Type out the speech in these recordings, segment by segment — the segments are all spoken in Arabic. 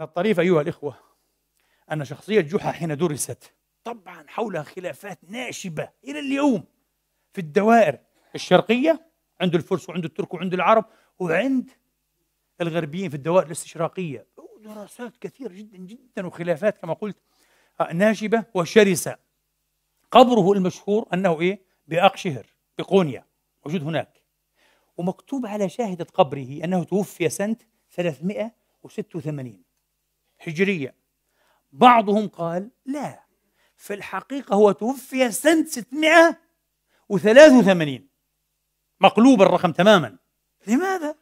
من الطريف أيها الإخوة أن شخصية جحا حين درست طبعا حولها خلافات ناشبة إلى اليوم في الدوائر الشرقية عند الفرس وعند الترك وعند العرب وعند الغربيين في الدوائر الاستشراقية دراسات كثيرة جدا جدا وخلافات كما قلت آه، ناشبة وشرسة قبره المشهور أنه إيه بأقشهر بقونيا موجود هناك ومكتوب على شاهدة قبره أنه توفي سنة 386 هجرية بعضهم قال لا في الحقيقة هو توفي سنة 683 مقلوب الرقم تماما لماذا؟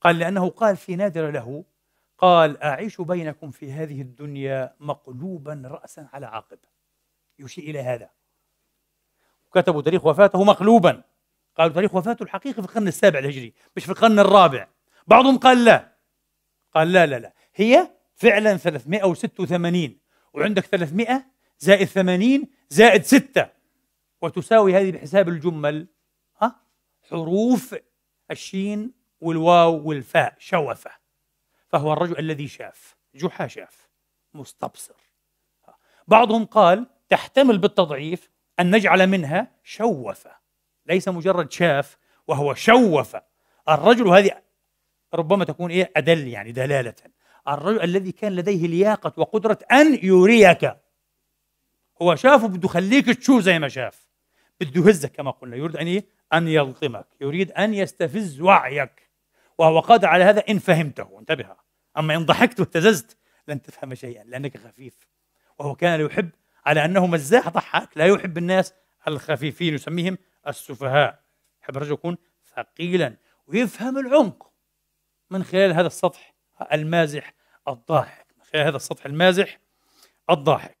قال لأنه قال في نادر له قال أعيش بينكم في هذه الدنيا مقلوبا رأسا على عقب يشير إلى هذا وكتبوا تاريخ وفاته مقلوبا قالوا تاريخ وفاته الحقيقي في القرن السابع الهجري مش في القرن الرابع بعضهم قال لا قال لا لا لا هي فعلا 386 وعندك 300 زائد 80 زائد 6 وتساوي هذه بحساب الجمل ها حروف الشين والواو والفاء شوفة فهو الرجل الذي شاف جحا شاف مستبصر بعضهم قال تحتمل بالتضعيف أن نجعل منها شوف ليس مجرد شاف وهو شوف الرجل هذه ربما تكون إيه أدل يعني دلالة الرجل الذي كان لديه لياقة وقدرة أن يريك هو شافه بده يخليك تشوف زي ما شاف بده يهزك كما قلنا يريد أن إيه؟ أن يلطمك يريد أن يستفز وعيك وهو قادر على هذا إن فهمته انتبه أما إن ضحكت واهتززت لن تفهم شيئا لأنك خفيف وهو كان يحب على أنه مزاح ضحك لا يحب الناس الخفيفين يسميهم السفهاء يحب الرجل يكون ثقيلا ويفهم العمق من خلال هذا السطح المازح الضاحك هذا السطح المازح الضاحك